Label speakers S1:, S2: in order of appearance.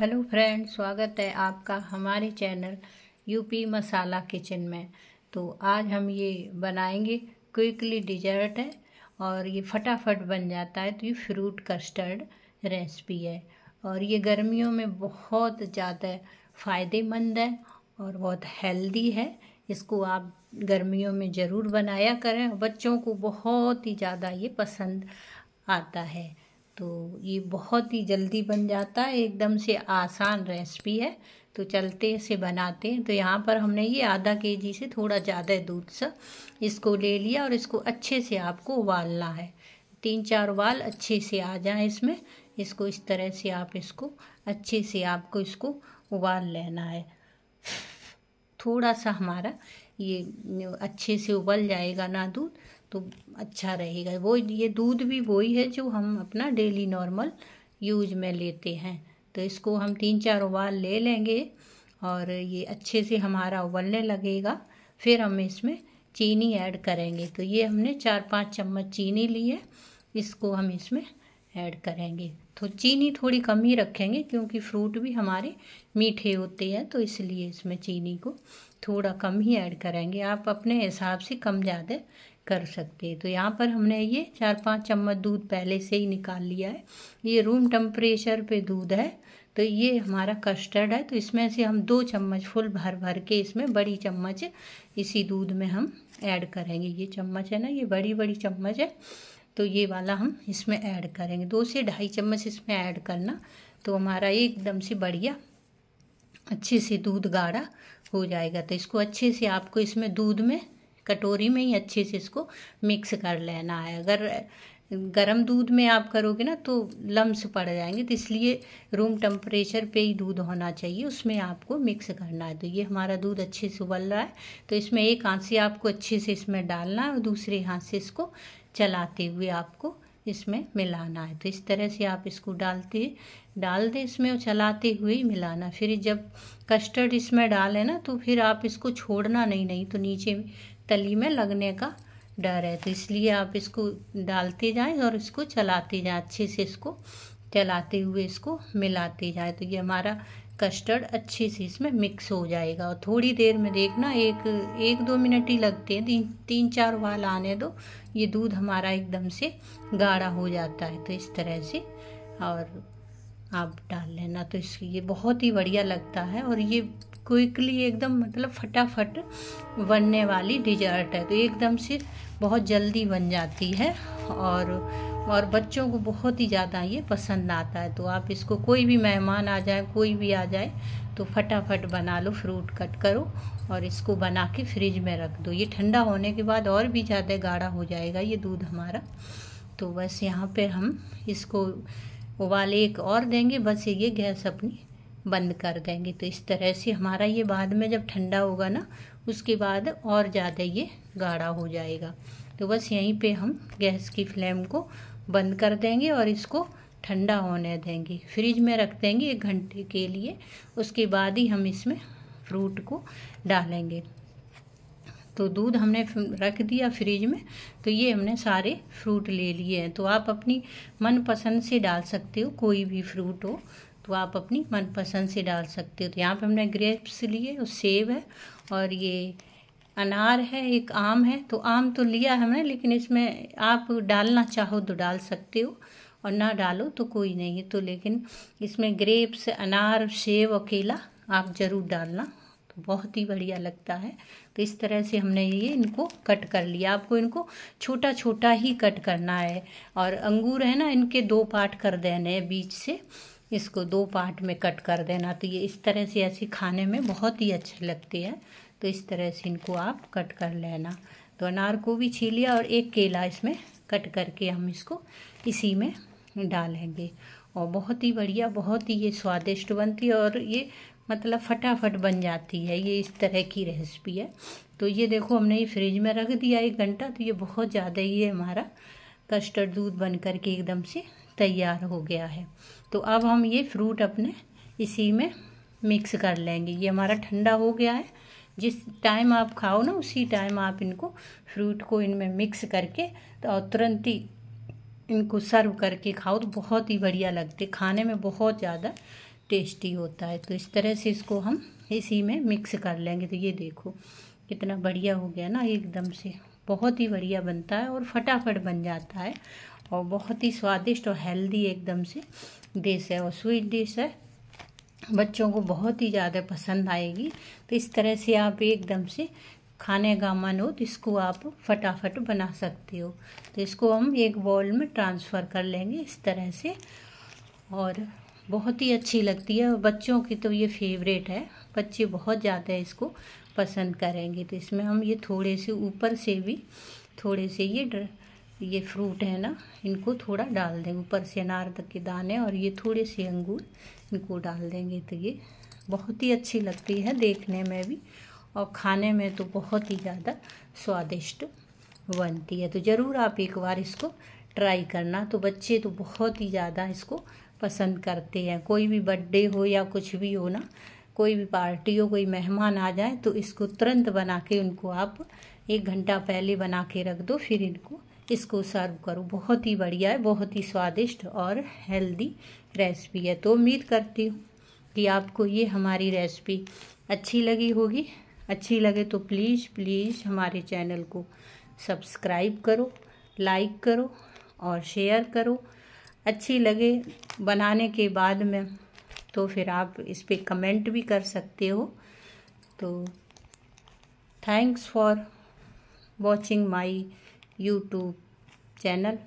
S1: hello friend स्वागत है आपका हमारे चैनल यूपी मसाला किचन में तो आज हम ये बनाएंगे क्विकली डिजर्ट है और ये फटाफट बन जाता है तो ये फ्रूट कस्टर्ड रेसिपी है और ये गर्मियों में बहुत ज़्यादा फ़ायदेमंद है और बहुत हेल्दी है इसको आप गर्मियों में ज़रूर बनाया करें बच्चों को बहुत ही ज़्यादा ये पसंद आता है तो ये बहुत ही जल्दी बन जाता है एकदम से आसान रेसिपी है तो चलते से बनाते हैं तो यहाँ पर हमने ये आधा के जी से थोड़ा ज़्यादा दूध सा इसको ले लिया और इसको अच्छे से आपको उबालना है तीन चार उबाल अच्छे से आ जाए इसमें इसको इस तरह से आप इसको अच्छे से आपको इसको उबाल लेना है थोड़ा सा हमारा ये अच्छे से उबल जाएगा ना दूध तो अच्छा रहेगा वो ये दूध भी वही है जो हम अपना डेली नॉर्मल यूज में लेते हैं तो इसको हम तीन चार उबाल ले लेंगे और ये अच्छे से हमारा उबलने लगेगा फिर हम इसमें चीनी ऐड करेंगे तो ये हमने चार पाँच चम्मच चीनी ली है इसको हम इसमें ऐड करेंगे तो चीनी थोड़ी कम ही रखेंगे क्योंकि फ्रूट भी हमारे मीठे होते हैं तो इसलिए इसमें चीनी को थोड़ा कम ही ऐड करेंगे आप अपने हिसाब से कम ज़्यादा कर सकते हैं तो यहाँ पर हमने ये चार पाँच चम्मच दूध पहले से ही निकाल लिया है ये रूम टेम्परेचर पे दूध है तो ये हमारा कस्टर्ड है तो इसमें से हम दो चम्मच फुल भर भर के इसमें बड़ी चम्मच इसी दूध में हम ऐड करेंगे ये चम्मच है ना ये बड़ी बड़ी चम्मच है तो ये वाला हम इसमें ऐड करेंगे दो से ढाई चम्मच इसमें ऐड करना तो हमारा एकदम से बढ़िया अच्छे से दूध गाढ़ा हो जाएगा तो इसको अच्छे से आपको इसमें दूध में कटोरी में ही अच्छे से इसको मिक्स कर लेना है अगर गरम दूध में आप करोगे ना तो लम्स पड़ जाएंगे तो इसलिए रूम टेम्परेचर पे ही दूध होना चाहिए उसमें आपको मिक्स करना है तो ये हमारा दूध अच्छे से उबल रहा है तो इसमें एक हाथ से आपको अच्छे से इसमें डालना है और दूसरे हाथ से इसको चलाते हुए आपको इसमें मिलाना है तो इस तरह से आप इसको डालते डाल दें इसमें और चलाते हुए ही मिलाना फिर जब कस्टर्ड इसमें डालें ना तो फिर आप इसको छोड़ना नहीं नहीं तो नीचे तली में लगने का डर है तो इसलिए आप इसको डालते जाएं और इसको चलाते जाएं अच्छे से इसको चलाते हुए इसको मिलाते जाए तो ये हमारा कस्टर्ड अच्छे से इसमें मिक्स हो जाएगा और थोड़ी देर में देखना एक एक दो मिनट ही लगते हैं तीन तीन चार वाल आने दो ये दूध हमारा एकदम से गाढ़ा हो जाता है तो इस तरह से और आप डाल लेना तो इस ये बहुत ही बढ़िया लगता है और ये क्विकली एकदम मतलब फटाफट बनने वाली डिजर्ट है तो एकदम से बहुत जल्दी बन जाती है और और बच्चों को बहुत ही ज़्यादा ये पसंद आता है तो आप इसको कोई भी मेहमान आ जाए कोई भी आ जाए तो फटाफट बना लो फ्रूट कट करो और इसको बना के फ्रिज में रख दो ये ठंडा होने के बाद और भी ज़्यादा गाढ़ा हो जाएगा ये दूध हमारा तो बस यहाँ पर हम इसको उबाल एक और देंगे बस ये गैस अपनी बंद कर देंगे तो इस तरह से हमारा ये बाद में जब ठंडा होगा ना उसके बाद और ज़्यादा ये गाढ़ा हो जाएगा तो बस यहीं पे हम गैस की फ्लेम को बंद कर देंगे और इसको ठंडा होने देंगे फ्रिज में रख देंगे एक घंटे के लिए उसके बाद ही हम इसमें फ्रूट को डालेंगे तो दूध हमने रख दिया फ्रिज में तो ये हमने सारे फ्रूट ले लिए हैं तो आप अपनी मनपसंद से डाल सकते हो कोई भी फ्रूट हो तो आप अपनी मनपसंद से डाल सकते हो तो यहाँ पे हमने ग्रेप्स लिए सेब है और ये अनार है एक आम है तो आम तो लिया हमने लेकिन इसमें आप डालना चाहो तो डाल सकते हो और ना डालो तो कोई नहीं है तो लेकिन इसमें ग्रेप्स अनार सेब और केला आप ज़रूर डालना तो बहुत ही बढ़िया लगता है तो इस तरह से हमने ये इनको कट कर लिया आपको इनको छोटा छोटा ही कट करना है और अंगूर है ना इनके दो पार्ट कर देने हैं बीच से इसको दो पार्ट में कट कर देना तो ये इस तरह से ऐसे खाने में बहुत ही अच्छे लगते हैं तो इस तरह से इनको आप कट कर लेना तो अनार को भी छीलिया और एक केला इसमें कट करके हम इसको इसी में डालेंगे और बहुत ही बढ़िया बहुत ही ये स्वादिष्ट बनती है और ये मतलब फटाफट बन जाती है ये इस तरह की रेसिपी है तो ये देखो हमने ये फ्रिज में रख दिया एक घंटा तो ये बहुत ज़्यादा ही हमारा कस्टर्ड दूध बन कर के एकदम से तैयार हो गया है तो अब हम ये फ्रूट अपने इसी में मिक्स कर लेंगे ये हमारा ठंडा हो गया है जिस टाइम आप खाओ ना उसी टाइम आप इनको फ्रूट को इनमें मिक्स करके तो तुरंत ही इनको सर्व करके खाओ तो बहुत ही बढ़िया लगते खाने में बहुत ज़्यादा टेस्टी होता है तो इस तरह से इसको हम इसी में मिक्स कर लेंगे तो ये देखो कितना बढ़िया हो गया ना एकदम से बहुत ही बढ़िया बनता है और फटाफट बन जाता है और बहुत ही स्वादिष्ट और हेल्दी एकदम से डिश है और स्वीट डिश है बच्चों को बहुत ही ज़्यादा पसंद आएगी तो इस तरह से आप एकदम से खाने का मन हो तो इसको आप फटाफट बना सकते हो तो इसको हम एक बॉल में ट्रांसफ़र कर लेंगे इस तरह से और बहुत ही अच्छी लगती है बच्चों की तो ये फेवरेट है बच्चे बहुत ज़्यादा इसको पसंद करेंगे तो इसमें हम ये थोड़े से ऊपर से भी थोड़े से ये डर, ये फ्रूट है ना इनको थोड़ा डाल दें ऊपर से अनार तक के दाने और ये थोड़े से अंगूर इनको डाल देंगे तो ये बहुत ही अच्छी लगती है देखने में भी और खाने में तो बहुत ही ज़्यादा स्वादिष्ट बनती है तो ज़रूर आप एक बार इसको ट्राई करना तो बच्चे तो बहुत ही ज़्यादा इसको पसंद करते हैं कोई भी बर्थडे हो या कुछ भी हो ना कोई भी पार्टी हो कोई मेहमान आ जाए तो इसको तुरंत बना के उनको आप एक घंटा पहले बना के रख दो फिर इनको इसको सर्व करो बहुत ही बढ़िया है बहुत ही स्वादिष्ट और हेल्दी रेसिपी है तो उम्मीद करती हूँ कि आपको ये हमारी रेसिपी अच्छी लगी होगी अच्छी लगे तो प्लीज़ प्लीज़ हमारे चैनल को सब्सक्राइब करो लाइक करो और शेयर करो अच्छी लगे बनाने के बाद में तो फिर आप इस पर कमेंट भी कर सकते हो तो thanks for watching my YouTube channel